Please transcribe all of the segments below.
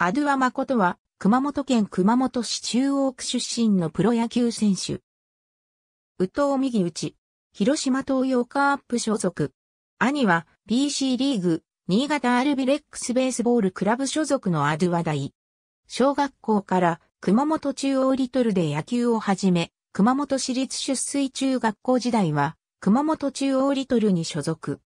アドゥアマコトは、熊本県熊本市中央区出身のプロ野球選手。宇藤右内、広島東洋カープ所属。兄は、BC リーグ、新潟アルビレックスベースボールクラブ所属のアドゥア大。小学校から、熊本中央リトルで野球を始め、熊本市立出水中学校時代は、熊本中央リトルに所属。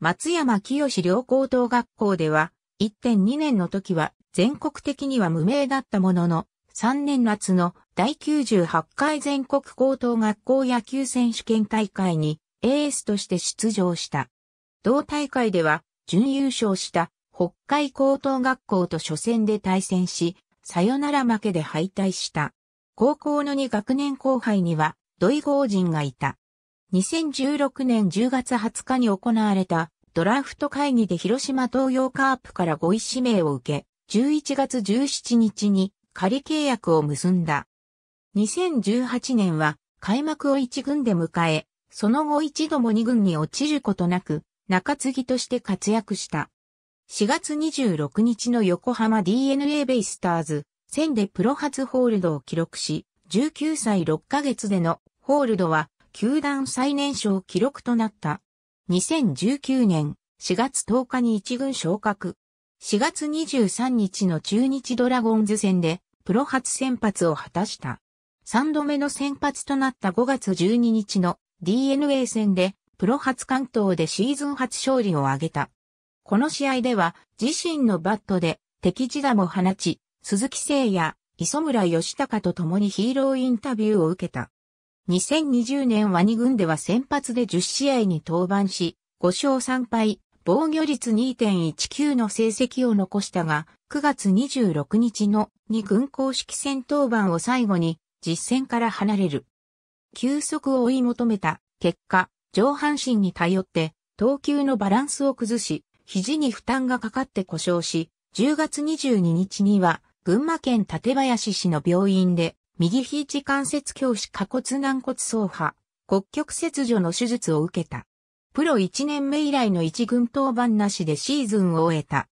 松山清良高等学校では、1.2年の時は、全国的には無名だったものの、3年夏の第98回全国高等学校野球選手権大会にエースとして出場した。同大会では準優勝した北海高等学校と初戦で対戦し、さよなら負けで敗退した。高校の2学年後輩には土井豪人がいた。2016年10月20日に行われたドラフト会議で広島東洋カープから5位指名を受け、11月17日に仮契約を結んだ。2018年は開幕を1軍で迎え、その後一度も2軍に落ちることなく、中継ぎとして活躍した。4月26日の横浜 DNA ベイスターズ戦でプロ初ホールドを記録し、19歳6ヶ月でのホールドは球団最年少記録となった。2019年4月10日に一軍昇格。4月23日の中日ドラゴンズ戦でプロ初先発を果たした。3度目の先発となった5月12日の DNA 戦でプロ初関東でシーズン初勝利を挙げた。この試合では自身のバットで敵地打も放ち、鈴木誠也、磯村義高と共にヒーローインタビューを受けた。2020年は2軍では先発で10試合に登板し、5勝3敗、防御率2.19の成績を残したが、9月26日の2軍公式戦闘番を最後に実戦から離れる。休息を追い求めた結果、上半身に頼って投球のバランスを崩し、肘に負担がかかって故障し、10月22日には群馬県館林市の病院で右肘関節教師下骨軟骨走破、骨極切除の手術を受けた。プロ1年目以来の1軍登板なしでシーズンを終えた。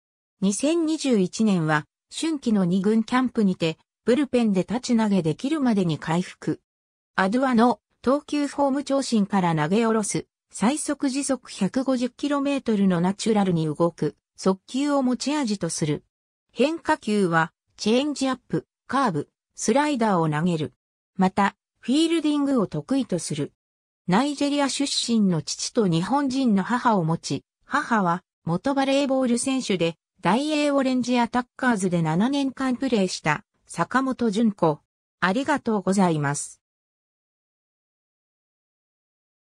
2021年は、春季の2軍キャンプにて、ブルペンで立ち投げできるまでに回復。アドゥアの投球フォーム長身から投げ下ろす、最速時速 150km のナチュラルに動く、速球を持ち味とする。変化球は、チェンジアップ、カーブ、スライダーを投げる。また、フィールディングを得意とする。ナイジェリア出身の父と日本人の母を持ち、母は元バレーボール選手で、大英オレンジアタッカーズで7年間プレーした坂本淳子。ありがとうございます。